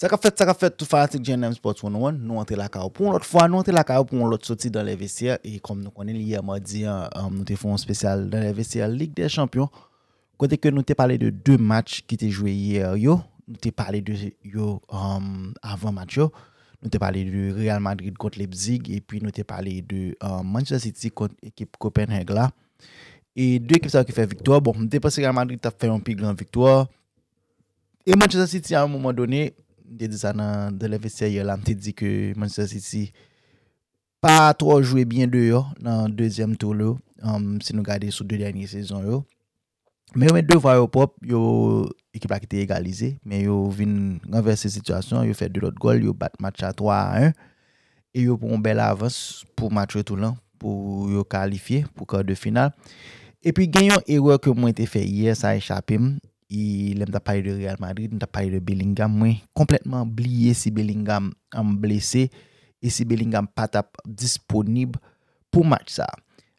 Saka fèt, saka fèt, tou fwa atik G&M Sports 101, nou ante laka ou pou an lot fwa, nou ante laka ou pou an lot soti dan le VCR, e kom nou konen liye mwa di, euh, nou te fon spesyal dan le VCR Ligue des Champions, kote ke nou te pale de 2 match ki te jwe ye yo, nou te pale de yo euh, avan match yo, nou te pale de Real Madrid kont Leipzig, e pi nou te pale de euh, Manchester City kont ekip Copenhague la, e 2 ekip sa wakife victwa, bon nou te pase Real Madrid ta fe yon pig lan victwa, e Manchester City an mouman donen, Dè di sa nan de lèvè sè yò, lantè di kè moun sè si si pa tro jwè byen dè yò nan dèzyèm tour lè yò. Um, si nou gade sou dè dènyè sezon yò. Mè yò mè dè yò vwa yò pop, yò ekip lakite egalize. Mè yò vin nganve se situasyon, yò fè dè lot gol, yò bat matcha 3-1. Yò pou moun bel avans pou matche tout lè, pou yò kalifiye, pou kal de final. E pi gen yò ewe kè moun etè fè yè, sa e chapèm. I lem ta paye de Real Madrid, ni ta paye de Bellingham, mwen kompletman blye si Bellingham am blese, e si Bellingham patap disponib pou match sa.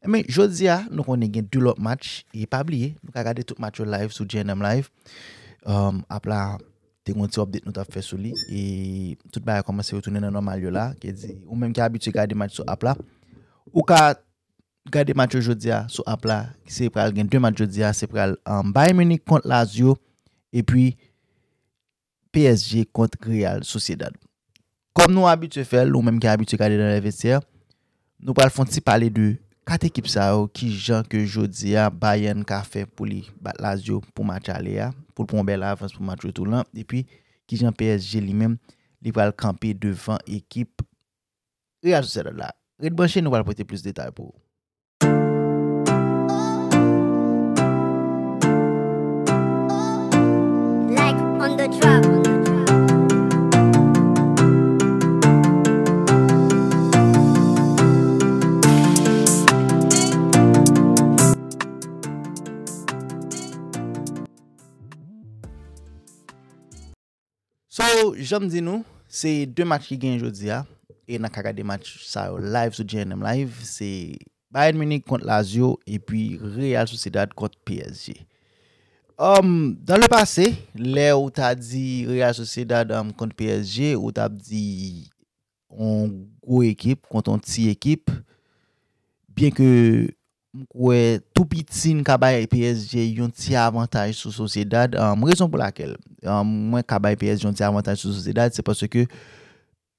Emen, Josia, nou konen gen dou lop match, e pa blye, mwen ka gade tout match euh, ou live sou JNM Live, ap la, te kon ti obdet nou ta fe sou li, e tout ba ya komase yo tounen anon mal yo la, kezi, ou men ki abitou gade match sou ap la, ou ka, Gade matyo jodia sou apla ki se pral gen 2 matyo jodia se pral en um, Bayern Munich kont Lazio e pi PSG kont Real Sociedad Kom nou abit se fel, nou menm ki abit se kade dan la vestia, nou pral fon ti pale de 4 ekip sa ou ki jan ke jodia Bayern ka fe pou li bat Lazio pou matyo ale ya Pou l pou mbe la avans pou matyo tou lan, de pi ki jan PSG li menm li pral kampe devan ekip Real Sociedad la Red Banshee nou pral pote plus detay pou ou Jom zinou, se de mat ki gen jodi ya E nakaka de mat sa yo live sou jenem live Se Bayern Munich kont Lazio E pi Real Sociedad kont PSG um, Dan le pase, le ou ta di Real Sociedad um, kont PSG Ou ta di on go ekip, kont on ti ekip Bien ke... Mkwe, tout pit sin kabay PSG yon ti avantaj sou sosiedad, mw rezon pou lakel. Mwen kabay PSG yon ti avantaj sou sosiedad, se paswe ke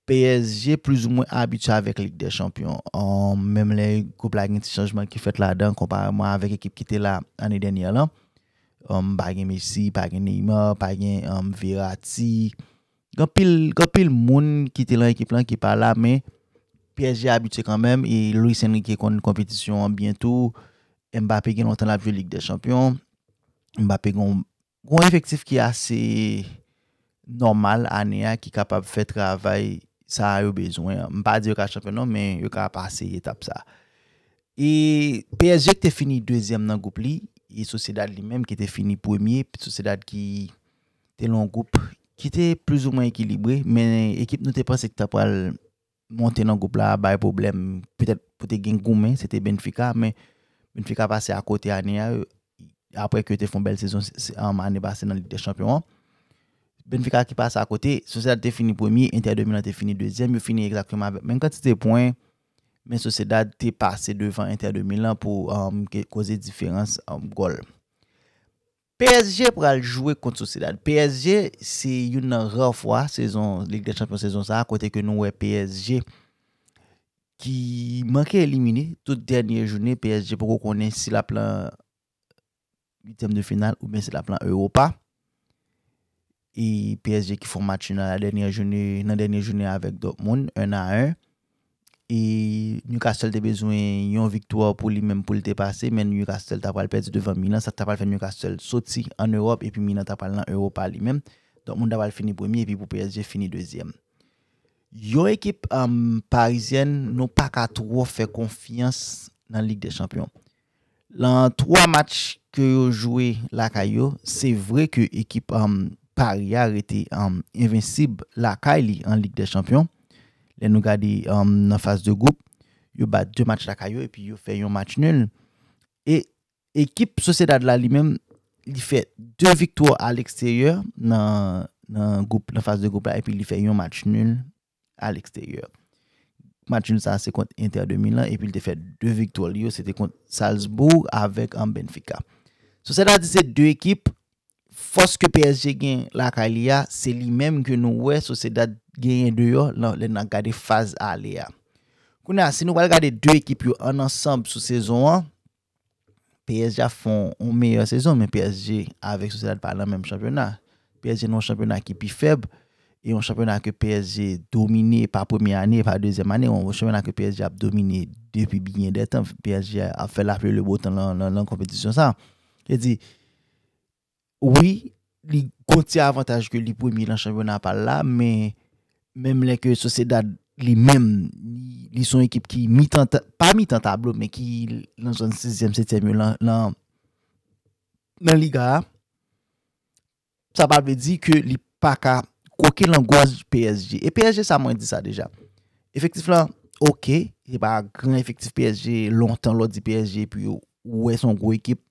PSG plus ou mwen abitua vek Ligue des Champions. Mwen mwen lè, koup la gen ti chanjman ki fèt la dan, kompareman avèk ekip ki tè la anè denye lan. Mwen bagen Messi, bagen Neymar, bagen Verratti. Gopil moun ki tè lan ekip lan ki pa la, men... PSG a bute kanmèm, e Louis Saint-Riquet konti kompetisyon bientou, e mba pe gen an tan la Viole Ligue des Champion, mba pe gwen effektif ki ase normal, ane a ki kapab fè travay, sa yo bezwen. Mba di yo ka champion nan, men yo ka apase etap sa. E PSG ki te fini 2e nan goup li, e Sosedad li menm ki te fini 1e, pi Sosedad ki te lon goup, ki te plus ou mwen ekilibre, men ekip nou te prase ki tapal... Mwen te nan goup euh, la baye problem, pwete gen goun men, se te Benfica, men Benfica pase akote ane ya, apre ki yo te fon bel sezon ane basen nan Ligue de Champion. Benfica ki pase akote, Sociedad te fini pwemi, Inter 2001 te fini dezyen, men finye ekzakryman. Men kante te pon, men Sociedad te pase devan Inter 2001 pou koze euh, diferans euh, Gol. PSG pou al jwe kont sou sedan. PSG se yon nan refwa sezon, lig de champion sezon sa akote ke nou we PSG ki manke elimine tout denye jounen. PSG pou konen se la plan 8em de final ou men se la plan Europa. Et PSG ki fomati nan denye jounen avèk Dortmund 1-1. E Newcastle te bezwen yon viktoua pou li men pou li te pase men Newcastle tapal pez devan Milan. Sa tapal fen Newcastle soti an Europe epi Milan tapal nan Europa li men. Don moun tapal fini premi epi pou PSG fini deuxième. Yon ekip parizienne nou pa katou wou fe konfians nan Ligue des Champions. Lan 3 match ke yon joué lakay yo, se vre ke ekip pari a rete invensib lakay li an Ligue des Champions. den nou gadi um, nan fase de goup, yo bat 2 match lakay yo, epi yo fe yon match nul, ekip sosedad la li men, li fe 2 victor al eksteryor, nan fase de goup la, epi li fe yon match nul, al eksteryor, match nul sa se kont Inter 2000 um, la, epi li te fe 2 victor li yo, se te kont Salzbourg, avek an Benfica, sosedad li se 2 ekip, foske PSG gen lakay li ya, se li men gen nou we, sosedad, genyen 2 yo, lan lè nan gade faz a lè ya. Kou na, si nou wale gade 2 ekip yo an ansamb sou sezon an, PSG a fon an meyo sezon, men PSG avek sou sezon pa lan menm champyonat. PSG nan champyonat ki pi feb, e yon champyonat ke PSG domine pa 1 ane, pa 2 ane, yon champyonat ke PSG ap domine depi binyen detan, PSG ap fel apre le botan lan kompetisyon sa. Kè di, oui, li konti avantage ke li pou emi lan champyonat pa la, men Mèm lè ke sosèdad li mèm, li son ekip ki mi tan tablo, pa mi tan tablo, mè ki nan son 6èm, 7èm, nan liga a, sa pa vè di ke li pa ka kouke langouaz di PSG. E PSG sa mwen di sa deja. Efektif lan, ok, li e pa gran efektif PSG, lontan lò di PSG, e pi ouè son gwo ekip,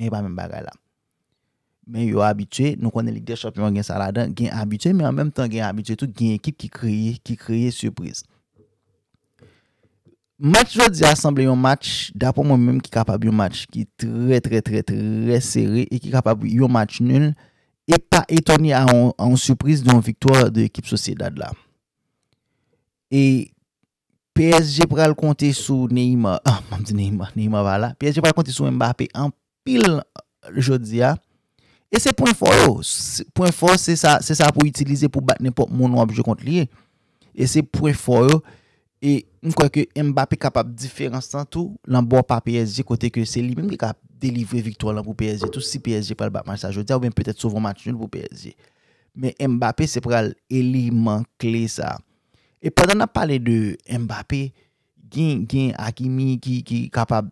mi pa e mèm baga la. Men yo habituye, nou konen ligde champion gen Saladin, gen habituye, men an menm tan gen habituye tout gen ekip ki kreye, ki kreye sürpriz. Match jodi a asemble yon match, dapon mwen menm ki kapab yon match ki tre, tre, tre, tre seri e ki kapab yon match nul, e pa etoni a yon sürpriz, yon viktor de ekip sosiedad la. E PSG pral konte sou Neyma, ah mamdi Neyma, Neyma wala, PSG pral konte sou Mbappe an pil jodi a, E se pou enfo yo, pou enfo se sa pou itilize pou bat nepot moun wapjou kont liye. E se pou enfo yo, e mkwe ke Mbappé kapap diferans tan tou, lan bo pa PSG kote ke seli, mwen li kapap delivre viktor lan pou PSG, tou si PSG pal batman sa jodi, ou ben pwetet souvou matinoun pou PSG. Men Mbappé se pral eleman kle sa. E padan ap pale de Mbappé, gen akimi ki kapap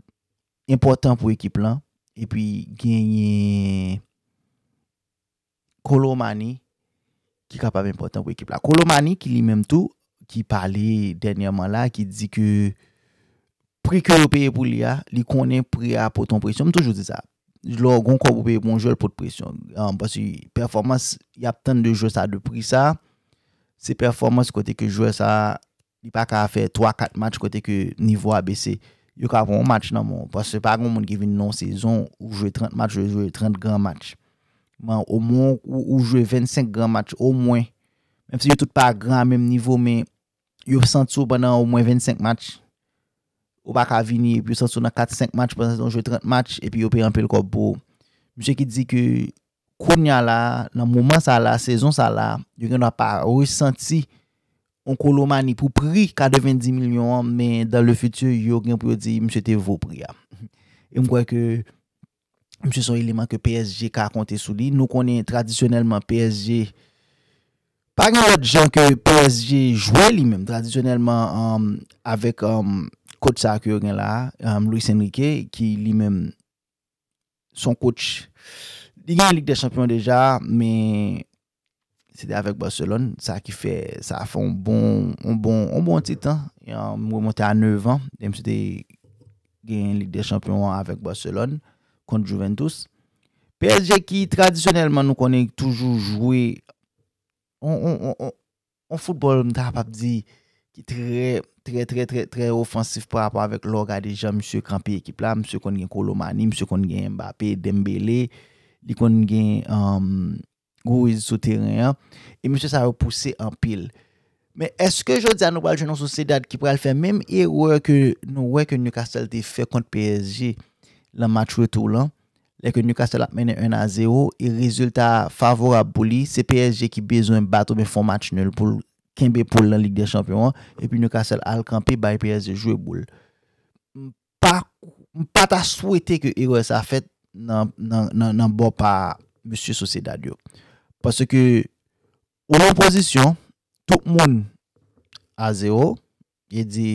important pou ekip lan, e pi genye... Kolomani Ki ka pa ben poten pou ekip la Kolomani ki li menm tou Ki pale denyaman la Ki di ki Preke ou peye pou li a Li konen prea poten presyon Toujou di sa Jlo ou gon kon pou peye bon jwel poten presyon Basi performans Yap ten de jwel sa de pri sa Se performans kote ke jwel sa Li pa ka fe 3-4 match kote ke nivou a bese Yo ka pou an match nan moun Basi pa gen moun ki ven nan sezon Ou jwel 30 match Ou jwel 30 gran match Man, ou mwen ou ou jwe 25 gran match, ou mwen, mwen se yo tout pa gran menm nivou, men, yo sent sou banan ou mwen 25 match, ou bak avini, yo sent sou nan 4-5 match, banan se yo jwe 30 match, epi yo pey anpey l kop bo. Mwen se ki di ki, konya la, nan mouman sa la, sezon sa la, yo gen a pa resenti, on koloman ni pou pri, kade 20 milyon, men, dan le fitye, yo gen pou yo di, mwen se te vopri ya. E mwen kwe ki, Mwen se euh, euh, euh, son eleman ke PSG ka akonte sou li. Nou konen tradisyonelman PSG, pa gen lòt jen ke PSG jwè li men, tradisyonelman avèk kòt sa akè yon gen la, Louis Saint-Riquet ki li men son kòt. Gen yon lig de champion deja, men se de avèk Barcelone, sa ki fè, sa fè yon bon titan. Mwen montè an 9 an, dem se de gen yon lig de champion avèk Barcelone. kont Juventus. PSG ki tradisyonelman nou konen toujou jouwe on football mta ap ap di ki tre, tre, tre, tre ofansif pou ap ap avek lor euh, a dejan msye krampi ekip la, msye konen gen Kolomani, msye konen gen Mbappe, Dembele di konen gen Gouiz sou teren e msye sa repousse an pil me eske jodi anoubal jounon sou Sedad ki pral fe menm e wè nou wè ke Noukastel te fe kont PSG e la mat chwe tou lan, leke Newcastle ap mene 1-0, e rezultat favorab pou li, se PSG ki bezon batou me fon match nul, pou kenbe pou lan Ligue de Champion, epi Newcastle al kampi, bay PSG jwe boule. M pa ta souwete ke Egoè sa fèt nan bo pa M. Sosé Dadiou. Pase ke, ou nan pozisyon, tout moun a 0, ye di,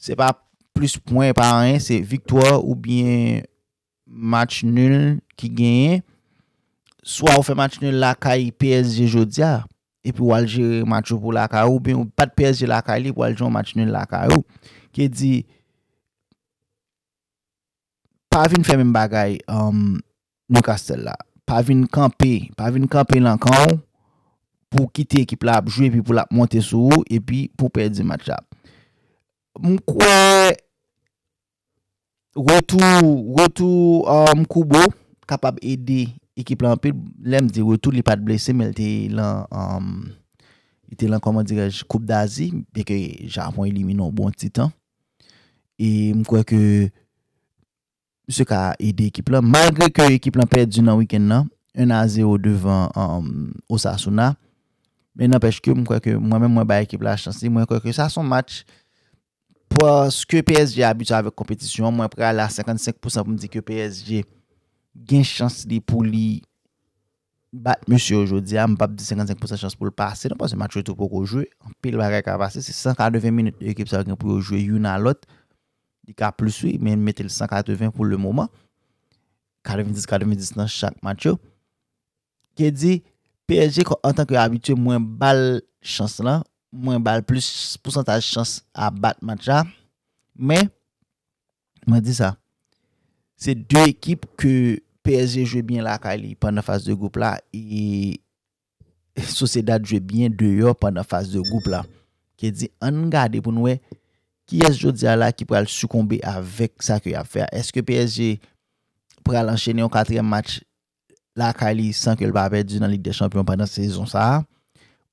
se pa plus pwen par an, se viktoa ou bien, match nul ki genye, swa ou fe match nul la ka yi PSG Jodia, epi wal jere match ou pou la ka ou, bin ou pat PSG la ka li, wal jere match nul la ka ou, ki e di, pa vin fe mwen bagay, nou kastel la, pa vin kampe, pa vin kampe lankan, pou kite ekip la ap jwe, epi pou la ap monte sou, epi pou pe di match ap. Mwen kwa, Wotou euh, mkoubo, kapab ede ekip lan, lem di wotou li pat blese, men te lan koup d'Azi, peke jan mwen elimine ou bon titan. E mkweke, mse ka ede ekip lan, mangle ke ekip lan pet dina wiken nan, en aze ou devan osasou nan, men apeske mkweke mwen mwen bay ekip lan chansi, mwen kweke sa son match, Pwa s'ke PSG abitou avèk kompetisyon, mwen pre alè 55% pou mdi ke PSG gen chans li pou li bat monsi yojodi. Am ah, bab di 55% chans pou l'passe. Nan pwa se macho yojou pou koujou, anpil wakè kwa vase. Se 180 minout lè ekip sa wè gen pou yojou yu nan lot. Di ka plus wè, men metè lè 180 pou lè mouman. 90-90 nan chak macho. Ke di, PSG kon an tank yojou abitou mwen bal chans lan. mwen bal plus pousantaj chans a bat matja, men, mwen di sa, se dwe ekip ke PSG jwe bien la Akali pandan fase de goup la, e sou se dat jwe bien dwe yo pandan fase de goup la, ke di, an gade pou noue, ki es jodi a la ki pral sukombe avek sa ke a fe, eske PSG pral anchenye an katrem match la Akali san ke l pape di nan Ligue de Champion pandan sezon sa,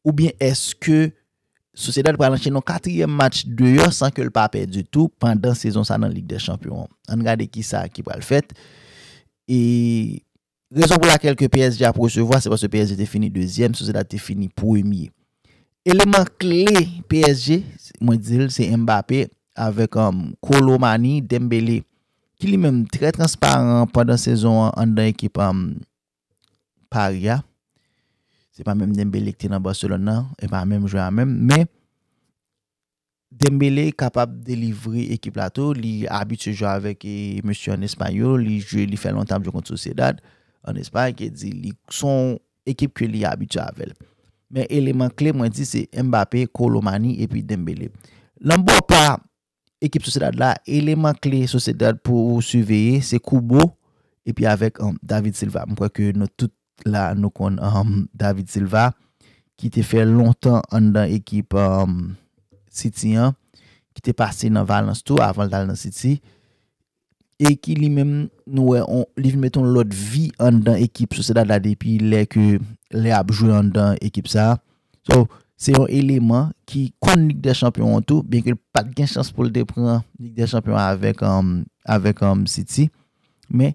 ou bien eske Soucedade pralansye nou katriye match deyo san ke l pa perdi tou pandan sezon sa nan Ligue de Champion. An gade ki sa ki pral fèt. E rezon pou la kelke PSG a prochevoa se pasou PSG te fini deuxième, soucedade te fini premier. Eleman kle PSG, mwen dizil, se Mbappé avek um, Kolo Mani, Dembele. Ki li menm tre transparent pandan sezon an dan ekipan um, Paria. se pa mèm Dembele ki te nan Barcelona, e pa mèm jouè an mèm, mèm Dembele kapap delivri ekip lato, li abitou jouè avèk e mèsyou an espanyol, li jouè li fè lantam jouè kont sou sèdad, an espanyol, ki di li son ekip ki li abitou avèl. Mèm eleman kle mwen di se Mbappé, Kolomani, epi Dembele. Lèm bo pa ekip sou sèdad la, eleman kle sou sèdad pou souveye, se Kubo, epi avèk um, David Silva. Mwen kwa ke nou tout la nou kon David Silva ki te fe lontan an dan ekip City an, ki te pase nan Valenstou avan dal nan City e ki li men nou we, li vimeton lot vi an dan ekip sou seda dade pi le ke le apjou an dan ekip sa sou se yon eleman ki kon lig de champion an tou ben ke li pat gen chans pou le depren lig de champion an avek um, um, City, me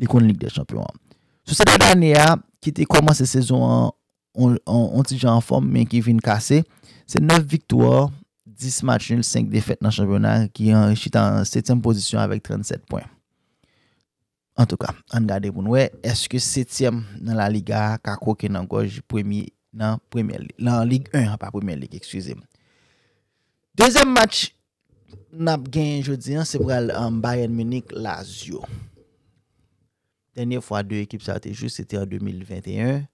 li kon lig de champion an sou seda dane ya Ki te koman se sezon an ti jan fom men ki vin kase. Se 9 viktor, 10 match nil, 5 defet nan chanpyonar ki an rechit an 7e pozisyon avek 37 pwen. An tou ka, an gade pou noue, eske 7e nan la liga kako ki nan goj nan 1e lig, nan lig 1, pa 1e lig, ekskusem. Dezem match nap gen jodi an, sepwèl en Bayern Munich, Lazio. Tenye fwa 2 ekip sa te chou, se te an 2021.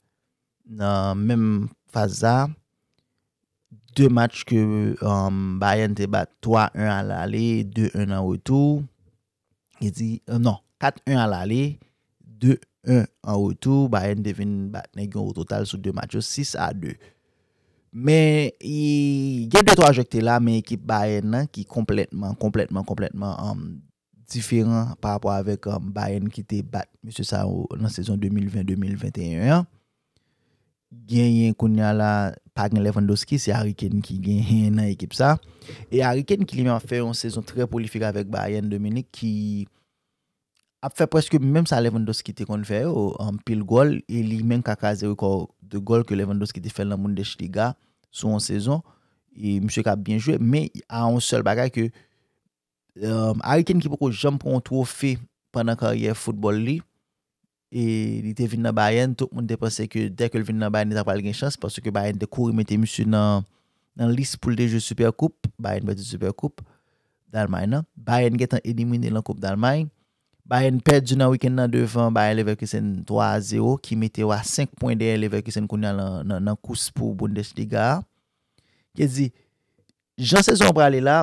Nan menm faza, 2 match ke bayen te bat 3-1 al ale, 2-1 an wotou. E di, nan, 4-1 al ale, 2-1 an wotou. Bayen devine bat negyon wototal sou 2 match yo, 6-2. Men, gen de to ajeke te la, men ekip bayen nan ki kompletman, kompletman, kompletman, Sifirant par rapport avèk euh, Bayen ki te bat Mèche sa ou nan sezon 2020-2021 Gyenyen kounya la Pagnen Lewandowski Se Ariken ki genyen nan ekip sa E Ariken ki li men a fè An sezon trè prolifika avèk Bayen, Dominique Ki ap fè preske Mèm sa Lewandowski te kon fè An pil gol E li men kaka 0-4 de gol Ke Lewandowski te fè nan Moundesh Liga Sou an sezon Mèche ka bien joué Mè a an seol bagay ke Um, A yken ki poko jampon trofe Panan karye futbol li E li te vin nan bayen Tout moun de pase ke dek ke vin nan bayen Ni tak pal gen chans Pase ke bayen de kouri mette misu nan Nan lis pou l deje Supercoupe Bayen bete Supercoupe Dalmayna Bayen getan edimine nan Coupe Dalmay Bayen pedjou nan wiken nan devan Bayen level kisen 3-0 Ki mette wak 5.1 level kisen Koun nan kous pou Bundesliga Ke zi Jan sezon prale la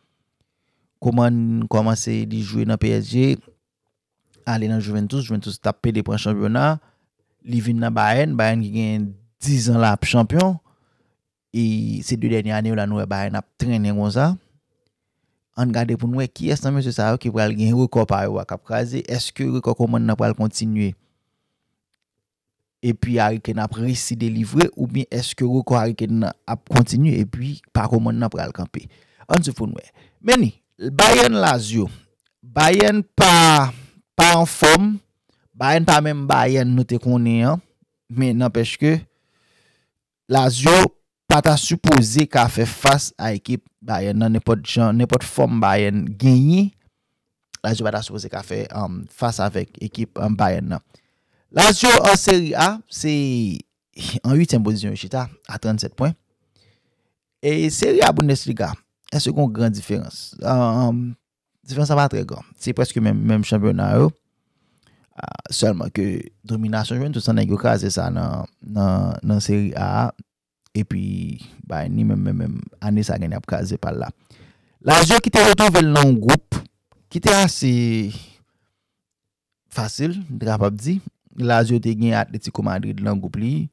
koman koman se di jwe na PSG, ale nan Juventus, Juventus tap pe depran championa, Livin na Bayern, Bayern ki gen 10 an la ap champion, e se 2 denye ane ou la noue, Bayern ap tren en ronza, an gade pou noue ki, es nan M. Sarou ki pral gen rikop a yo wak ap kaze, eske rikop koman na pral kontinue, e pi ariken ap risi delivre, ou mi eske rikop ariken ap kontinue, e pi par koman na pral kampi. An se pou noue. Meni, Bayen la zyo, bayen pa en fom, bayen pa menm bayen nou te konen an, men an pech ke, la zyo pata supose ka fe fas a ekip bayen nan, nepot fom bayen genyi, la zyo pata supose ka fe um, fas avek ekip um, bayen nan. La zyo an seri A, se en 8 empozisyon yon chita, a 37 poin, e seri A bou Nesriga. E se kon gran diferans, um, diferans sa pa tre kon, se preske menm chanpyon na yo, ah, selman ke dominasyon jwen tout sa negyo kaze sa nan seri A, epi, ba, ni menm menm, ane sa gen ap kaze pal la. La zyo ki te retouvel nan goup, ki te ase fasil, drap ap di, la zyo te gen atleti komandri nan goup li,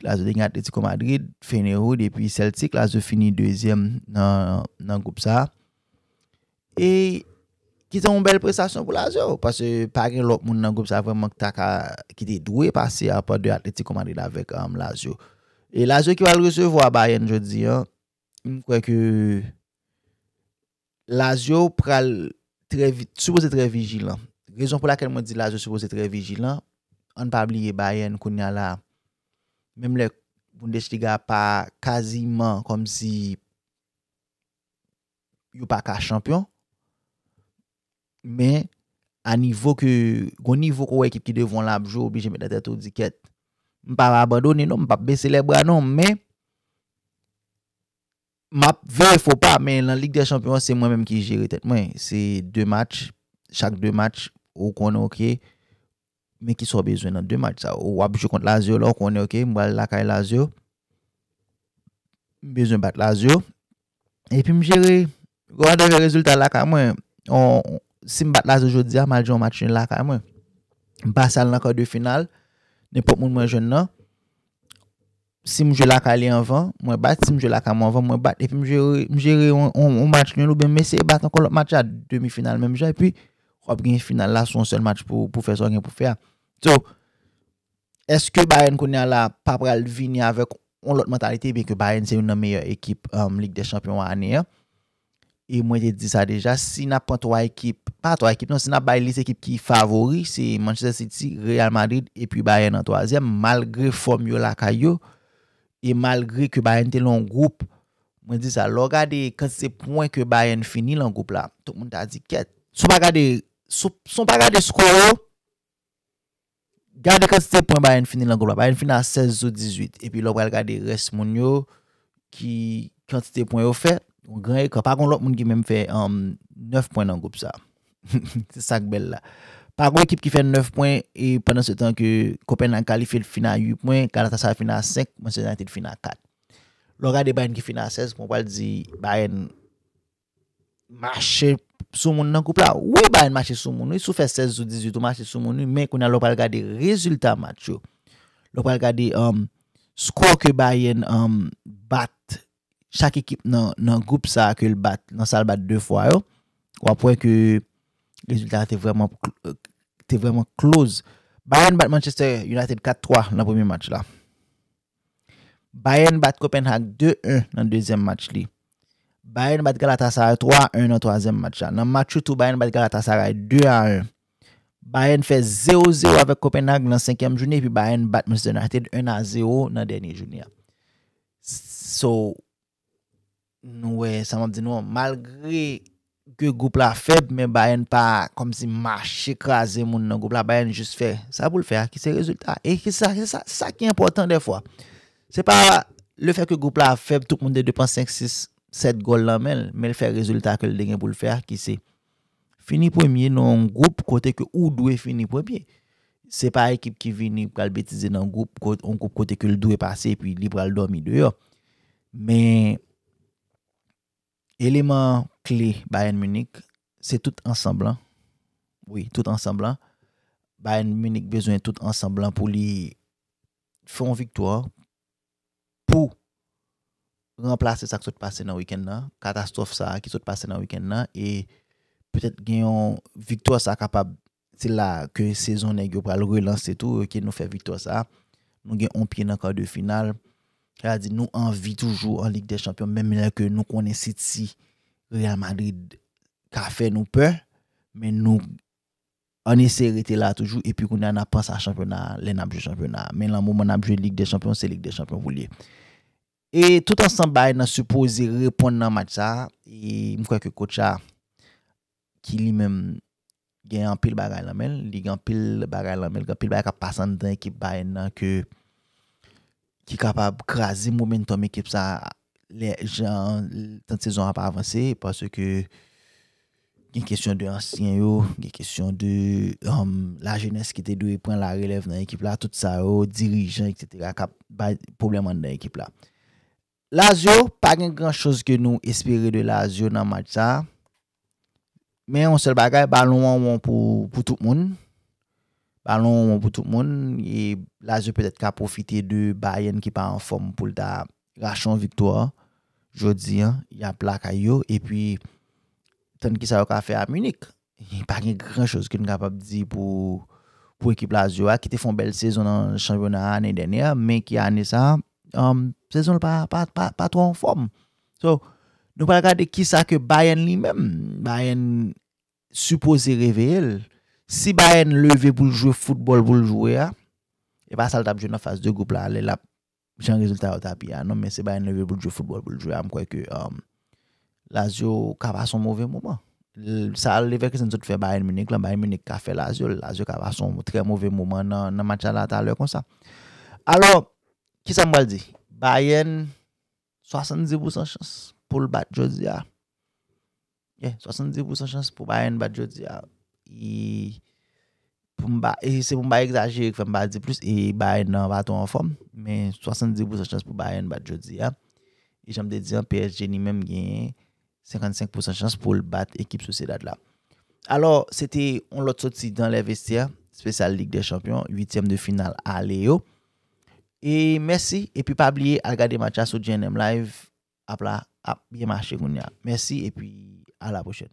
Lazo di gen Atletico Madrid, Fenerou, Depi Celtic, Lazo fini 2e nan Goupsa, E, Ki tan mwen bel prestasyon pou Lazo, Pase pari lop moun nan Goupsa, Vremen ki ta ka, Ki di dwe pase, Apo 2 Atletico Madrid avek euh, Lazo, E Lazo ki wale resevo a Bayern, Je di, Mwen kwe ke, Lazo pral, Soubose tre vijilan, Rezon pou la ken mwen di, Lazo soubose tre vijilan, An pa bliye Bayern, Kounia la, Mèm lè, Boundèche Liga pa kazi man kom si yon pa ka chanpyon. Mè, a nivou ki, goun nivou ki wè ekip ki devon la pjou, bi jèmè da tè tou di kèt. M pa wè abandonè non, m pa bè sè lè brè non, mè. M ap vè fò pa, mè, lè Ligue des Chanspions, sè mwen mèm ki jè rè tèt mwen. Mè, sè dè match, chak dè match, wè konon kè. Mwen ki sou bezwen nan 2 mat, ou wabjou kont lazyo lò konè ok, mwen wale lakay lazyo, bezwen bat lazyo, epi mwen jere, wad wè rezultat lakay mwen, si mwen bat lazyo jodi a, mwen aljou an mat chenye lakay mwen, basal lakay 2 final, ne pop moun mwen jen nan, si mwen jere lakay li anvan, mwen bat, si mwen jere lakay mwen anvan, mwen bat, epi mwen jere, mwen mat chenye lò, mwen mesye bat, an kon lop mat chenye a 2 mi final mwen mwen jere, epi, au final là son seul match pour faire son gagner pour faire. Donc est-ce que Bayern connaît là pas le venir avec autre mentalité mais que Bayern c'est une meilleure équipe en Ligue des Champions année. Et moi j'ai dit ça déjà si n'a pas trois équipes, pas trois équipes, si n'a pas les équipes qui favoris, c'est Manchester City, Real Madrid et puis Bayern en troisième malgré forme là caillou et malgré que Bayern est dans groupe. Moi je dis ça, regardez quand c'est point que Bayern finit en groupe là, tout le monde a dit quest pas Soun pa gade soukou yo, gade kantite pwen bayen finil an goup sa, bayen finil an 16 ou 18, epi lo gade res moun yo ki kantite pwen yo fe, an gare ka, pa kon lop moun ki menm fe um, 9 pwen an goup sa, se sak bel la. Pa kon ekip ki fe 9 pwen, e pwenden se tan ke kopen an kalifi el finil an 8 pwen, kalata sa el finil an 5, monsen an ti el finil an 4. Lo gade bayen ki finil an 16, moun pal di bayen... Mache sou moun nan goup la Ou e bayen mache sou moun nou Sou fe 16 ou 18 ou mache sou moun nou Men kwen a lopal gade rezultat match yo Lopal gade um, Skwo ke bayen um, bat Chak ekip nan goup sa Ke l bat nan sal bat 2 fwa yo Ou apwen ke Rezultat te vreman Te vreman close Bayen bat Manchester United 4-3 nan pwemi match la Bayen bat Kopenhag 2-1 nan dezem match li Bayen bat Galatasaray 3-1 nan toazem matcha. Nan matchu tou bayen bat Galatasaray 2-1. Bayen fe 0-0 avek Kopenhag lan 5e jouni. Pi bayen bat Moussa United 1-0 nan denye jouni ya. So, nou wey, sa man di nou. Malgre ke goup la feb, men bayen pa kom si machi krasi moun nan goup la, bayen jous fe, sa pou l fe a ki se rezultat. E ki sa ki important de fwa. Se pa le fe ke goup la feb, tout moun de 2.56 moun, 7 gol la men, men fè rezultat ke l dengen pou l fèr ki se fini premier nan goup kote ke ou dwe fini premier. Se pa ekip ki vini pou kalbetize nan goup kote ke l dwe pase pi li pral dormi dwe yo. Men eleman kli Bayern Munich se tout ensemblan. Oui, tout ensemblan. Bayern Munich bezwen tout ensemblan pou li fon victoire pou remplase sa ki sot pase nan wikend nan, katastrofe sa ki sot pase nan wikend nan, e, petet genyon, viktor sa kapab, se la ke sezon e geopral, relanse tou, e ke nou fe viktor sa, nou genyon on piye nan kwa de final, ke la di nou anvi toujou an Ligue des Champions, men menè ke nou konen siti, Real Madrid, ka fe nou pe, men nou, an ese rete la toujou, e pi kounen an apansa champion nan, len apje champion nan, men nan moun an apje Ligue des Champions, se Ligue des Champions vou liye. E tout an san bay nan supposi repon nan mat sa, e mwen kwa ke kocha ki li men gen an pil bagay nan men, li gen an pil bagay nan men, gen an pil bagay ka pasan nan ekip bay nan, ki kapab krasi moumen ton ekip sa, le jan tan sezon ap avanse, pasan ke gen kesyon de ansyen yo, gen kesyon de um, la jenese ki te dwey pren la relev nan ekip la, tout sa yo, dirijan, ekip la, ka bay probleman nan ekip la. Lazio, pa gen gran chos ke nou espere de Lazio nan mat sa. Men yon sel bagay, balon wang wang pou tout moun. Balon wang wang pou tout moun. E Lazio petet ka profite de bayen ki pa an form pou lta rachon victoire. Jodi, yon plaka yo. E pi, ten ki sa wak a fe a Munich. Yon pa gen gran chos ke nou kapap di pou ekip Lazio. Ki te fon bel sezon an chambyonan ane dene. Men ki ane sa... Um, Sezon l pa tro en form So nou prekade ki sa ke bayen li men Bayen Supose revele Si bayen leve pou l jowe Foutbol pou l jowe E pa sal tabjou nan fase de goup la Le lap jen rezultat yo tabi ya Non me se bayen leve pou um, l jowe Foutbol pou l jowe Mkwe ke Lazio kava son mouve mouman Sa le vek se nse te fe bayen menik Lan bayen menik ka fe lazio Lazio kava son mouve mouman Nan matcha la talwe kon sa Alon Kisa mbal di? Bayen 60% chans pou l bat jodi ya 70% chans pou bayen bat jodi ya e, Se pou mba exaje Fem mba di plus e Bayen nan bat wan fom 70% chans pou bayen bat jodi ya e Jande diyan PSG ni menm gen 55% chans pou l bat ekip sou se dad la Alors Sete on lot soti dan le vestia Special League de Champion 8e de final a le yo E mersi epi pa bliye al gade ma chaso jenem live ap la ap yema chegoun ya. Mersi epi al la pochen.